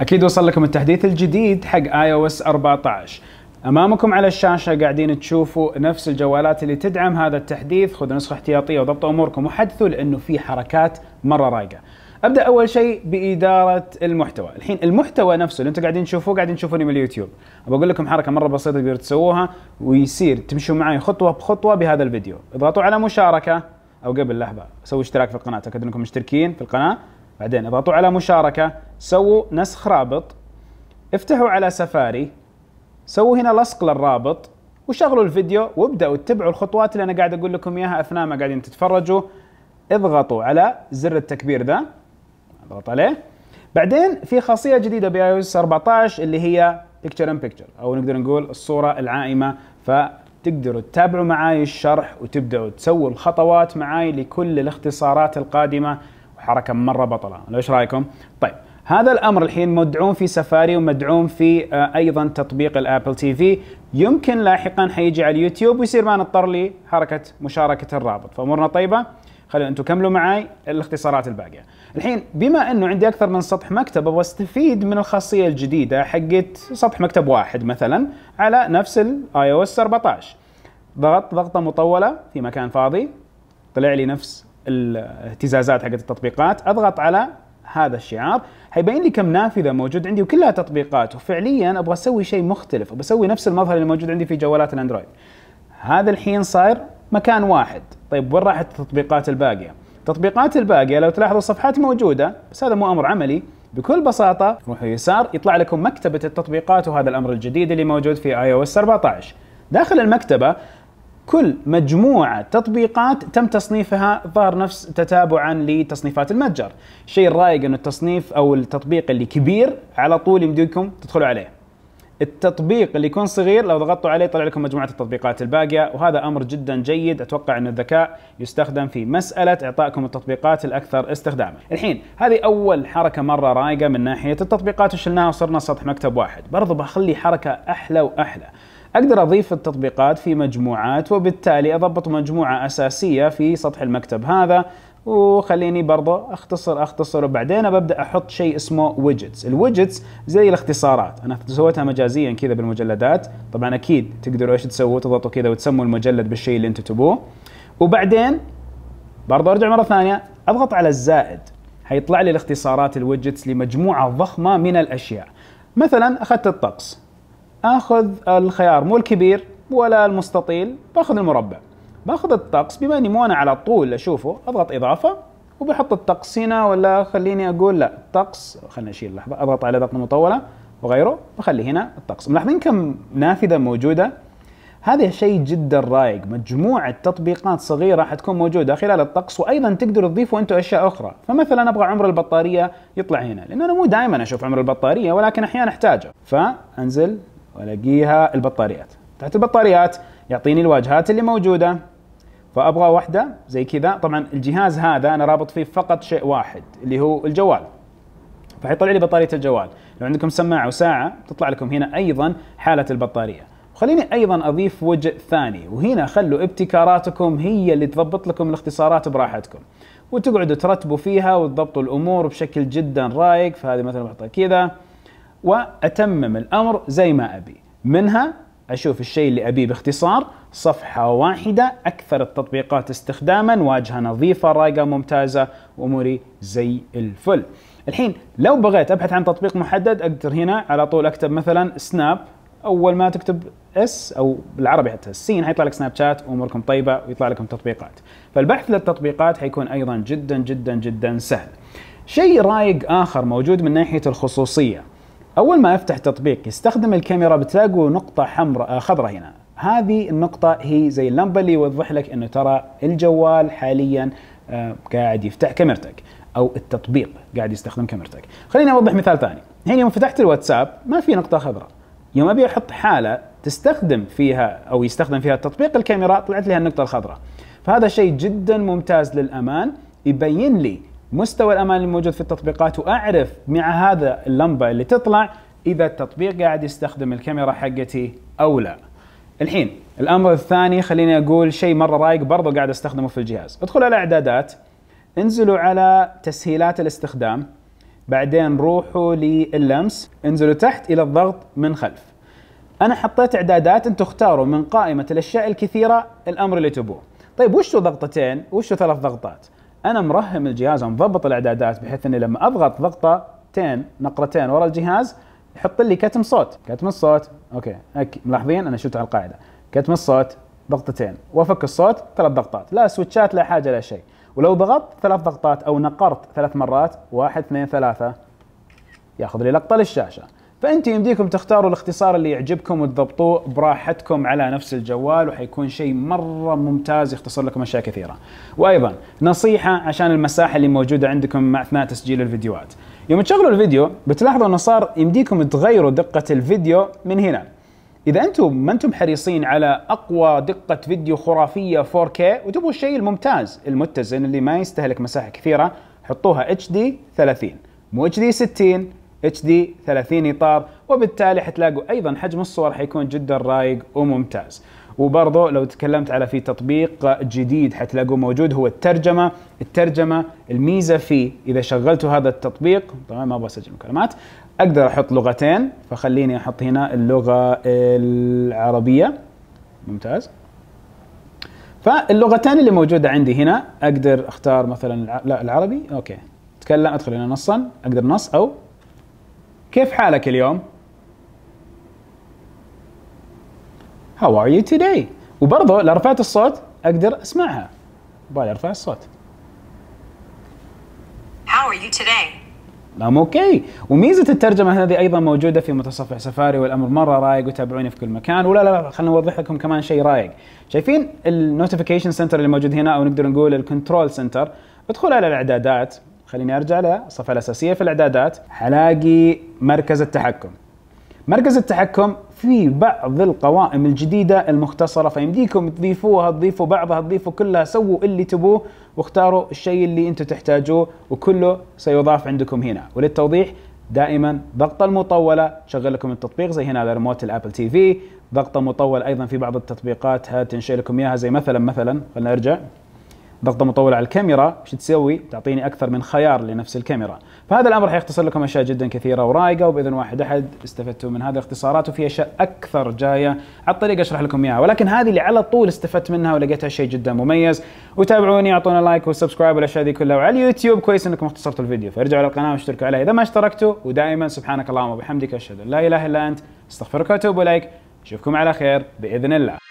أكيد وصل لكم التحديث الجديد حق اي او اس 14 أمامكم على الشاشة قاعدين تشوفوا نفس الجوالات اللي تدعم هذا التحديث خذوا نسخة احتياطية وضبطوا أموركم وحدثوا لأنه في حركات مرة رايقة ابدا اول شيء باداره المحتوى، الحين المحتوى نفسه اللي انتم قاعدين تشوفوه قاعدين تشوفوني من اليوتيوب، بقول لكم حركه مره بسيطه تقدر تسووها ويصير تمشوا معي خطوه بخطوه بهذا الفيديو، اضغطوا على مشاركه او قبل لحظه سووا اشتراك في القناه، تاكدوا انكم مشتركين في القناه بعدين اضغطوا على مشاركة سووا نسخ رابط افتحوا على سفاري سووا هنا لصق للرابط وشغلوا الفيديو وابدأوا اتبعوا الخطوات اللي أنا قاعد أقول لكم إياها أثناء ما قاعدين تتفرجوا اضغطوا على زر التكبير ذا اضغط عليه بعدين في خاصية جديدة باي او اس 14 اللي هي بيكتشر ان بيكتشر او نقدر نقول الصورة العائمة فتقدروا تتابعوا معاي الشرح وتبدأوا تسووا الخطوات معاي لكل الاختصارات القادمة حركه مره بطله ايش رايكم طيب هذا الامر الحين مدعوم في سفاري ومدعوم في آه، ايضا تطبيق الابل تي في يمكن لاحقا حيجي على اليوتيوب ويصير ما نضطر لحركه مشاركه الرابط فامورنا طيبه خلينا انتم كملوا معي الاختصارات الباقيه الحين بما انه عندي اكثر من سطح مكتب ابغى استفيد من الخاصيه الجديده حقت سطح مكتب واحد مثلا على نفس الاي او اس 14 ضغط ضغطه مطوله في مكان فاضي طلع لي نفس الاهتزازات حقت التطبيقات اضغط على هذا الشعار حيبين لي كم نافذه موجود عندي وكلها تطبيقات وفعليا ابغى اسوي شيء مختلف ابغى اسوي نفس المظهر اللي موجود عندي في جوالات الاندرويد هذا الحين صاير مكان واحد طيب وين راحت التطبيقات الباقيه التطبيقات الباقيه لو تلاحظوا الصفحات موجوده بس هذا مو امر عملي بكل بساطه روحوا يسار يطلع لكم مكتبه التطبيقات وهذا الامر الجديد اللي موجود في اي او اس 14 داخل المكتبه كل مجموعة تطبيقات تم تصنيفها ظهر نفس تتابعا لتصنيفات المتجر الشيء الرايق أن التصنيف أو التطبيق اللي كبير على طول يمديكم تدخلوا عليه التطبيق اللي يكون صغير لو ضغطتوا عليه طلع لكم مجموعة التطبيقات الباقية وهذا أمر جدا جيد أتوقع أن الذكاء يستخدم في مسألة إعطائكم التطبيقات الأكثر استخداما الحين هذه أول حركة مرة رايقة من ناحية التطبيقات وشلناها وصرنا سطح مكتب واحد برضو بخلي حركة أحلى وأحلى اقدر اضيف التطبيقات في مجموعات وبالتالي اضبط مجموعه اساسيه في سطح المكتب هذا وخليني برضه اختصر اختصر وبعدين ببدا احط شيء اسمه ويدجتس، الويدجتس زي الاختصارات، انا سويتها مجازيا كذا بالمجلدات، طبعا اكيد تقدروا ايش تسووا تضغطوا كذا وتسموا المجلد بالشيء اللي انتم تبوه. وبعدين برضه ارجع مره ثانيه اضغط على الزائد حيطلع لي الاختصارات الويدجتس لمجموعه ضخمه من الاشياء. مثلا اخذت الطقس، اخذ الخيار مو الكبير ولا المستطيل باخذ المربع باخذ الطقس بما اني مو انا على طول اشوفه اضغط اضافه وبحط الطقس هنا ولا خليني اقول لا الطقس خليني اشيل لحظه اضغط على ضغطه مطوله وغيره بخلي هنا الطقس ملاحظين كم نافذه موجوده هذا شيء جدا رايق مجموعة تطبيقات صغيرة حتكون موجودة خلال الطقس وأيضا تقدروا تضيفوا أنتم أشياء أخرى فمثلا أبغى عمر البطارية يطلع هنا لأنه أنا مو دائما أشوف عمر البطارية ولكن أحيانا أحتاجه فأنزل والاقيها البطاريات تحت البطاريات يعطيني الواجهات اللي موجوده فابغى واحده زي كذا طبعا الجهاز هذا انا رابط فيه فقط شيء واحد اللي هو الجوال فحيطلع لي بطاريه الجوال لو عندكم سماعه وساعه تطلع لكم هنا ايضا حاله البطاريه خليني ايضا اضيف وجه ثاني وهنا خلوا ابتكاراتكم هي اللي تضبط لكم الاختصارات براحتكم وتقعدوا ترتبوا فيها وتضبطوا الامور بشكل جدا رايق فهذه مثلا بحطها كذا وأتمم الأمر زي ما أبي منها أشوف الشيء اللي أبيه باختصار صفحة واحدة أكثر التطبيقات استخداما واجهة نظيفة رايقه ممتازة وأموري زي الفل الحين لو بغيت أبحث عن تطبيق محدد أقدر هنا على طول أكتب مثلا سناب أول ما تكتب اس أو بالعربي حتى السين حيطلع لك سناب شات وأموركم طيبة ويطلع لكم تطبيقات فالبحث للتطبيقات حيكون أيضا جدا جدا جدا سهل شيء رايق آخر موجود من ناحية الخصوصية اول ما افتح تطبيق يستخدم الكاميرا بتلاقوا نقطه حمراء آه، خضراء هنا هذه النقطة هي زي اللمبة اللي يوضح لك انه ترى الجوال حاليا آه، قاعد يفتح كاميرتك او التطبيق قاعد يستخدم كاميرتك خليني اوضح مثال ثاني هنا يوم فتحت الواتساب ما في نقطة خضراء يوم ابي احط حالة تستخدم فيها او يستخدم فيها التطبيق الكاميرا طلعت لي النقطة الخضراء فهذا شيء جدا ممتاز للامان يبين لي مستوى الامان الموجود في التطبيقات واعرف مع هذا اللمبه اللي تطلع اذا التطبيق قاعد يستخدم الكاميرا حقتي او لا الحين الامر الثاني خليني اقول شيء مره رايق برضو قاعد استخدمه في الجهاز ادخل على اعدادات انزلوا على تسهيلات الاستخدام بعدين روحوا لللمس انزلوا تحت الى الضغط من خلف انا حطيت اعدادات انتم اختاروا من قائمه الاشياء الكثيره الامر اللي تبوه طيب وشو ضغطتين وشو ثلاث ضغطات انا مرهم الجهاز ومضبط الاعدادات بحيث اني لما اضغط ضغطتين نقرتين ورا الجهاز يحط لي كتم صوت كتم الصوت اوكي أك. ملاحظين انا شلت على القاعده كتم الصوت ضغطتين وافك الصوت ثلاث ضغطات لا سويتشات لا حاجه لا شيء ولو ضغطت ثلاث ضغطات او نقرت ثلاث مرات واحد اثنين ثلاثه ياخذ لي لقطه للشاشه فانت يمديكم تختاروا الاختصار اللي يعجبكم وتضبطوه براحتكم على نفس الجوال وحيكون شيء مره ممتاز يختصر لكم اشياء كثيره. وايضا نصيحه عشان المساحه اللي موجوده عندكم اثناء تسجيل الفيديوهات. يوم تشغلوا الفيديو بتلاحظوا انه صار يمديكم تغيروا دقه الفيديو من هنا. اذا انتم ما انتم حريصين على اقوى دقه فيديو خرافيه 4K وتبغوا الشيء الممتاز المتزن اللي ما يستهلك مساحه كثيره حطوها HD 30 مو HD 60 اتش دي 30 اطار وبالتالي حتلاقوا ايضا حجم الصور حيكون جدا رايق وممتاز وبرضه لو تكلمت على في تطبيق جديد حتلاقوه موجود هو الترجمه الترجمه الميزه فيه اذا شغلتوا هذا التطبيق طبعا ما ابغى اسجل مكالمات اقدر احط لغتين فخليني احط هنا اللغه العربيه ممتاز فاللغتين اللي موجوده عندي هنا اقدر اختار مثلا لا العربي اوكي اتكلم ادخل هنا نصا اقدر نص او كيف حالك اليوم؟ How are you today؟ وبرضه لو رفعت الصوت اقدر اسمعها. بالي ارفع الصوت. How are you today؟ I'm okay. وميزة الترجمة هذه أيضا موجودة في متصفح سفاري والأمر مرة رايق وتابعوني في كل مكان ولا لا خلنا نوضح لكم كمان شيء رايق. شايفين النوتيفيكيشن سنتر اللي موجود هنا أو نقدر نقول الكنترول سنتر؟ ادخل على الإعدادات خليني ارجع للصفحه الاساسيه في الاعدادات حلاقي مركز التحكم مركز التحكم في بعض القوائم الجديدة المختصرة فيمديكم تضيفوها تضيفوا بعضها تضيفوا كلها سووا اللي تبوه واختاروا الشيء اللي انتم تحتاجوه وكله سيضاف عندكم هنا وللتوضيح دائما ضغطة المطولة تشغل لكم التطبيق زي هنا على ريموت الابل تي في ضغطة مطول ايضا في بعض التطبيقات تنشئ لكم اياها زي مثلا مثلا خلينا نرجع ضغطه مطوله على الكاميرا ايش تسوي؟ تعطيني اكثر من خيار لنفس الكاميرا، فهذا الامر حيختصر لكم اشياء جدا كثيره ورايقه وباذن واحد احد استفدتوا من هذه الاختصارات وفي اشياء اكثر جايه على الطريق اشرح لكم اياها، ولكن هذه اللي على طول استفدت منها ولقيتها شيء جدا مميز، وتابعوني اعطونا لايك وسبسكرايب والاشياء دي كلها وعلى اليوتيوب كويس انكم اختصرتوا الفيديو، فارجعوا على القناه واشتركوا عليها اذا ما اشتركتوا ودائما سبحانك اللهم وبحمدك اشهد ان لا اله الا انت استغفرك واتوب اليك، اشوفكم على خير باذن الله.